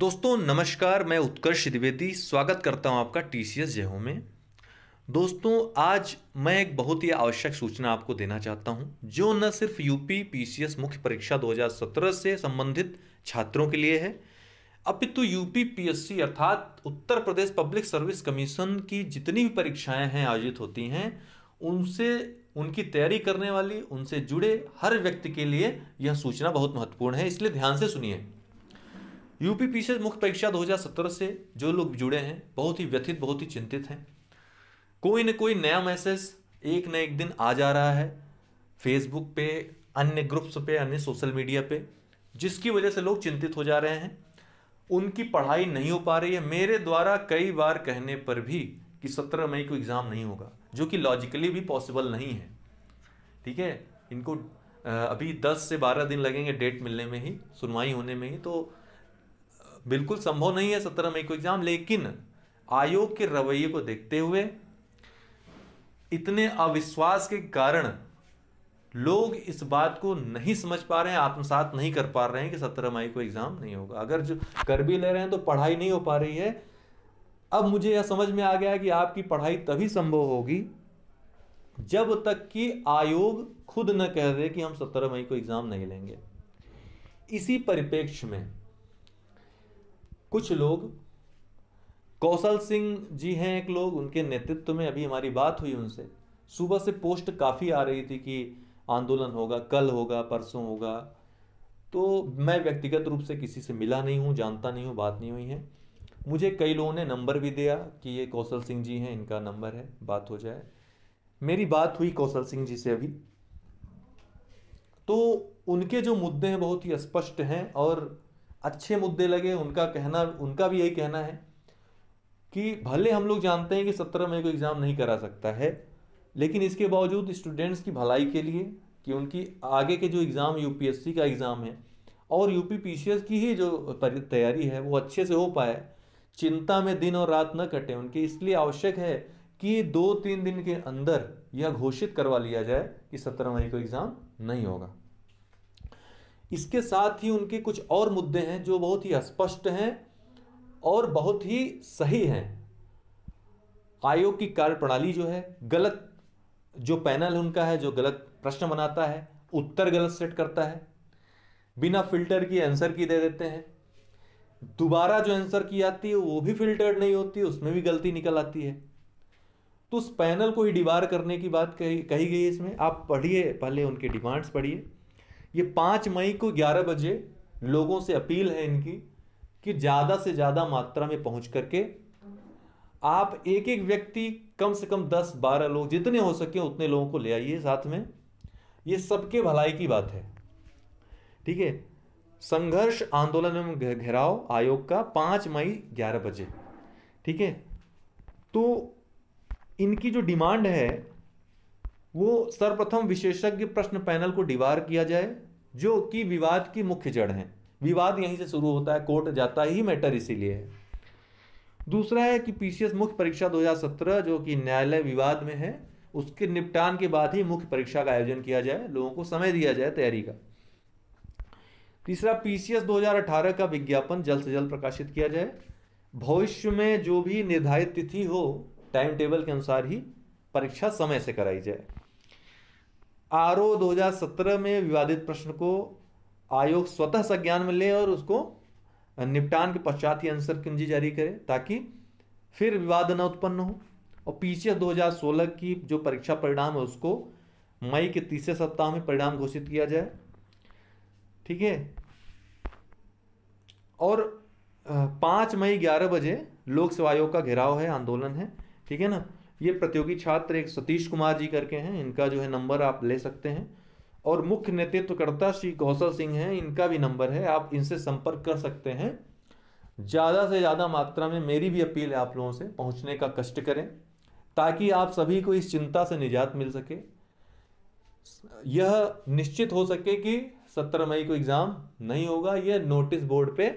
दोस्तों नमस्कार मैं उत्कर्ष द्विवेदी स्वागत करता हूं आपका टी सी एस में दोस्तों आज मैं एक बहुत ही आवश्यक सूचना आपको देना चाहता हूं जो न सिर्फ यूपी पीसीएस मुख्य परीक्षा 2017 से संबंधित छात्रों के लिए है अपितु यूपी पीएससी अर्थात Uttar Pradesh public service commission की जितनी भी परीक्षाएं हैं आयोजित होती हैं उनसे उनकी तैयारी करने वाली उनसे जुड़े हर व्यक्ति के लिए यह सूचना बहुत महत्वपूर्ण है इसलिए ध्यान से सुनिए यूपी पीछे मुख्य परीक्षा 2017 से जो लोग जुड़े हैं बहुत ही व्यथित बहुत ही चिंतित हैं कोई न कोई नया मैसेज एक न एक दिन आ जा रहा है फेसबुक पे अन्य ग्रुप्स पे अन्य सोशल मीडिया पे जिसकी वजह से लोग चिंतित हो जा रहे हैं उनकी पढ़ाई नहीं हो पा रही है मेरे द्वारा कई बार कहने पर भी कि सत्रह मई को एग्ज़ाम नहीं होगा जो कि लॉजिकली भी पॉसिबल नहीं है ठीक है इनको अभी दस से बारह दिन लगेंगे डेट मिलने में ही सुनवाई होने में ही तो बिल्कुल संभव नहीं है सत्रह मई को एग्जाम लेकिन आयोग के रवैये को देखते हुए इतने अविश्वास के कारण लोग इस बात को नहीं समझ पा रहे हैं आत्मसात नहीं कर पा रहे हैं कि सत्रह मई को एग्जाम नहीं होगा अगर जो कर भी ले रहे हैं तो पढ़ाई नहीं हो पा रही है अब मुझे यह समझ में आ गया कि आपकी पढ़ाई तभी संभव होगी जब तक कि आयोग खुद न कह दे कि हम सत्रह मई को एग्जाम नहीं लेंगे इसी परिप्रेक्ष्य में कुछ लोग कौशल सिंह जी हैं एक लोग उनके नेतृत्व में अभी हमारी बात हुई उनसे सुबह से पोस्ट काफ़ी आ रही थी कि आंदोलन होगा कल होगा परसों होगा तो मैं व्यक्तिगत रूप से किसी से मिला नहीं हूँ जानता नहीं हूँ बात नहीं हुई है मुझे कई लोगों ने नंबर भी दिया कि ये कौशल सिंह जी हैं इनका नंबर है बात हो जाए मेरी बात हुई कौशल सिंह जी से अभी तो उनके जो मुद्दे हैं बहुत ही स्पष्ट हैं और अच्छे मुद्दे लगे उनका कहना उनका भी यही कहना है कि भले हम लोग जानते हैं कि सत्रह मई को एग्ज़ाम नहीं करा सकता है लेकिन इसके बावजूद स्टूडेंट्स की भलाई के लिए कि उनकी आगे के जो एग्ज़ाम यूपीएससी का एग्ज़ाम है और यूपी पीसीएस की ही जो तैयारी है वो अच्छे से हो पाए चिंता में दिन और रात न कटे उनके इसलिए आवश्यक है कि दो तीन दिन के अंदर यह घोषित करवा लिया जाए कि सत्रह मई को एग्ज़ाम नहीं होगा इसके साथ ही उनके कुछ और मुद्दे हैं जो बहुत ही स्पष्ट हैं और बहुत ही सही हैं आयोग की कार्यप्रणाली जो है गलत जो पैनल उनका है जो गलत प्रश्न बनाता है उत्तर गलत सेट करता है बिना फिल्टर की आंसर की दे देते हैं दोबारा जो आंसर की आती है वो भी फिल्टर्ड नहीं होती उसमें भी गलती निकल आती है तो उस पैनल को ही डिबार करने की बात कही कही गई इसमें आप पढ़िए पहले उनके डिमांड्स पढ़िए ये पांच मई को ग्यारह बजे लोगों से अपील है इनकी कि ज़्यादा से ज़्यादा मात्रा में पहुंच करके आप एक एक व्यक्ति कम से कम दस बारह लोग जितने हो सके उतने लोगों को ले आइए साथ में ये सबके भलाई की बात है ठीक है संघर्ष आंदोलन एवं घेराव आयोग का पांच मई ग्यारह बजे ठीक है तो इनकी जो डिमांड है वो सर्वप्रथम विशेषज्ञ प्रश्न पैनल को डिवार किया जाए जो कि विवाद की मुख्य जड़ है विवाद यहीं से शुरू होता है कोर्ट जाता ही मैटर इसीलिए है दूसरा है कि पीसीएस मुख्य परीक्षा 2017 जो कि न्यायालय विवाद में है उसके निपटान के बाद ही मुख्य परीक्षा का आयोजन किया जाए लोगों को समय दिया जाए तैयारी का तीसरा पीसीएस 2018 का विज्ञापन जल्द से जल्द प्रकाशित किया जाए भविष्य में जो भी निर्धारित तिथि हो टाइम टेबल के अनुसार ही परीक्षा समय से कराई जाए आर ओ 2017 में विवादित प्रश्न को आयोग स्वतः संज्ञान में ले और उसको निपटान के पश्चात ही आंसर कुंजी जारी करे ताकि फिर विवाद न उत्पन्न हो और पीछे 2016 की जो परीक्षा परिणाम है उसको मई के तीसरे सप्ताह में परिणाम घोषित किया जाए ठीक है और पाँच मई ग्यारह बजे लोक सेवा आयोग का घेराव है आंदोलन है ठीक है ना ये प्रतियोगी छात्र एक सतीश कुमार जी करके हैं इनका जो है नंबर आप ले सकते हैं और मुख्य नेतृत्वकर्ता श्री कौशल सिंह हैं इनका भी नंबर है आप इनसे संपर्क कर सकते हैं ज़्यादा से ज़्यादा मात्रा में मेरी भी अपील है आप लोगों से पहुँचने का कष्ट करें ताकि आप सभी को इस चिंता से निजात मिल सके यह निश्चित हो सके कि सत्रह मई को एग्ज़ाम नहीं होगा यह नोटिस बोर्ड पे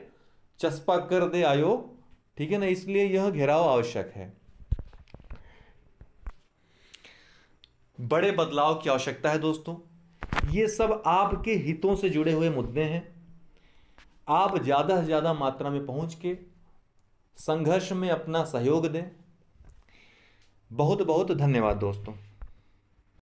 चस्पा कर दे आयोग ठीक है ना इसलिए यह घेराव आवश्यक है बड़े बदलाव की आवश्यकता है दोस्तों ये सब आपके हितों से जुड़े हुए मुद्दे हैं आप ज़्यादा से ज़्यादा मात्रा में पहुंच के संघर्ष में अपना सहयोग दें बहुत बहुत धन्यवाद दोस्तों